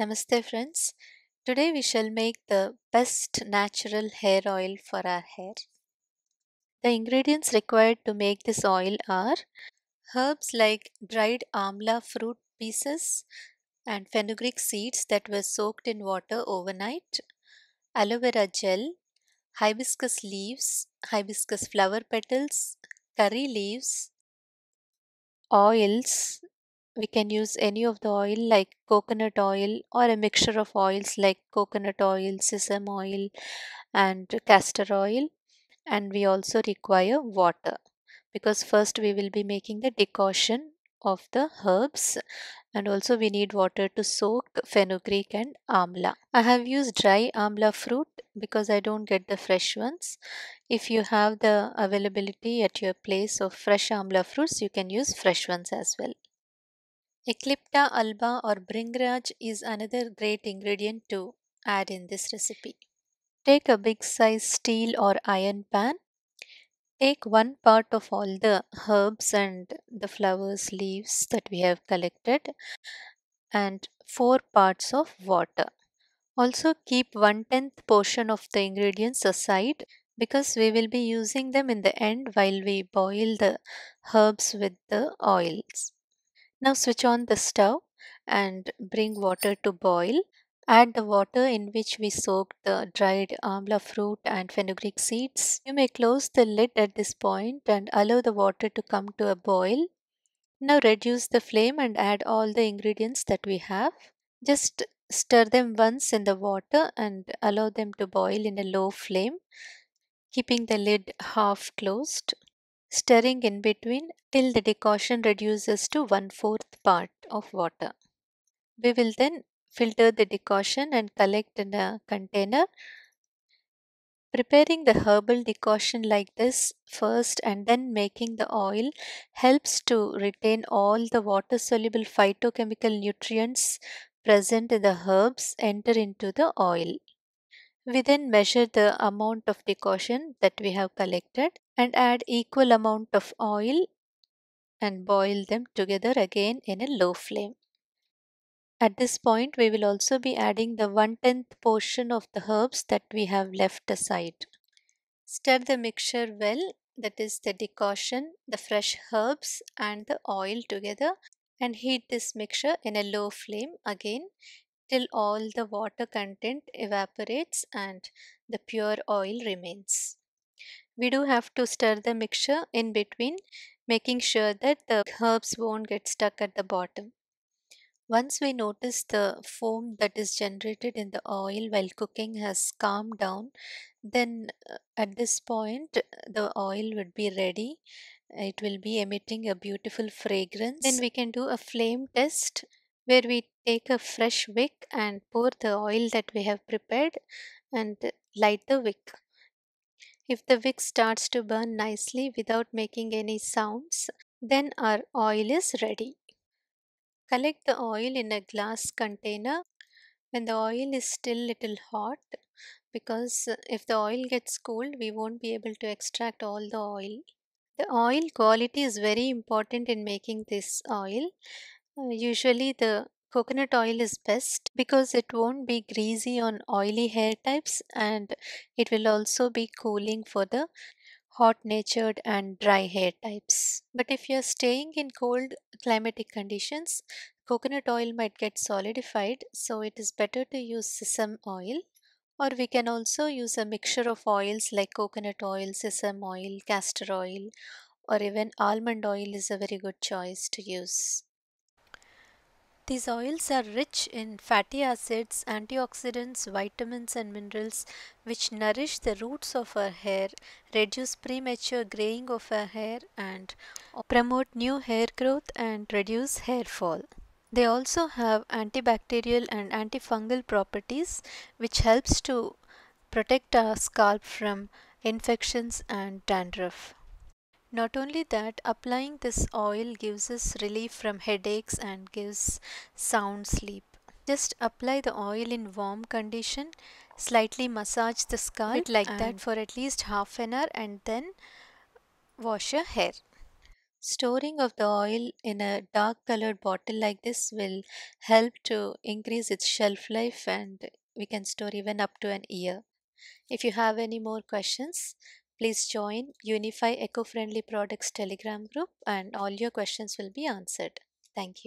Namaste, friends. Today we shall make the best natural hair oil for our hair. The ingredients required to make this oil are herbs like dried amla fruit pieces and fenugreek seeds that were soaked in water overnight, aloe vera gel, hibiscus leaves, hibiscus flower petals, curry leaves, oils, we can use any of the oil like coconut oil or a mixture of oils like coconut oil sesame oil and castor oil and we also require water because first we will be making the decoction of the herbs and also we need water to soak fenugreek and amla. I have used dry amla fruit because I don't get the fresh ones. If you have the availability at your place of fresh amla fruits, you can use fresh ones as well. Eclipta alba or bringraj is another great ingredient to add in this recipe. Take a big size steel or iron pan. Take one part of all the herbs and the flowers leaves that we have collected and four parts of water. Also keep one tenth portion of the ingredients aside because we will be using them in the end while we boil the herbs with the oils. Now switch on the stove and bring water to boil. Add the water in which we soaked the dried amla fruit and fenugreek seeds. You may close the lid at this point and allow the water to come to a boil. Now reduce the flame and add all the ingredients that we have. Just stir them once in the water and allow them to boil in a low flame, keeping the lid half closed stirring in between till the decoction reduces to 1 fourth part of water. We will then filter the decoction and collect in a container. Preparing the herbal decoction like this first and then making the oil helps to retain all the water soluble phytochemical nutrients present in the herbs enter into the oil. We then measure the amount of decoction that we have collected and add equal amount of oil and boil them together again in a low flame. At this point, we will also be adding the 1 tenth portion of the herbs that we have left aside. Stir the mixture well, that is the decoction, the fresh herbs and the oil together and heat this mixture in a low flame again till all the water content evaporates and the pure oil remains we do have to stir the mixture in between making sure that the herbs won't get stuck at the bottom. Once we notice the foam that is generated in the oil while cooking has calmed down, then uh, at this point the oil would be ready. It will be emitting a beautiful fragrance. Then we can do a flame test where we take a fresh wick and pour the oil that we have prepared and light the wick. If the wick starts to burn nicely without making any sounds, then our oil is ready. Collect the oil in a glass container when the oil is still little hot because uh, if the oil gets cooled, we won't be able to extract all the oil. The oil quality is very important in making this oil. Uh, usually the Coconut oil is best because it won't be greasy on oily hair types and it will also be cooling for the hot natured and dry hair types. But if you're staying in cold climatic conditions, coconut oil might get solidified, so it is better to use sesame oil or we can also use a mixture of oils like coconut oil, sesame oil, castor oil or even almond oil is a very good choice to use. These oils are rich in fatty acids, antioxidants, vitamins and minerals which nourish the roots of our hair, reduce premature graying of our hair and promote new hair growth and reduce hair fall. They also have antibacterial and antifungal properties which helps to protect our scalp from infections and dandruff. Not only that, applying this oil gives us relief from headaches and gives sound sleep. Just apply the oil in warm condition, slightly massage the scalp like that for at least half an hour and then wash your hair. Storing of the oil in a dark colored bottle like this will help to increase its shelf life and we can store even up to an year. If you have any more questions, Please join Unify Eco-Friendly Products Telegram group and all your questions will be answered. Thank you.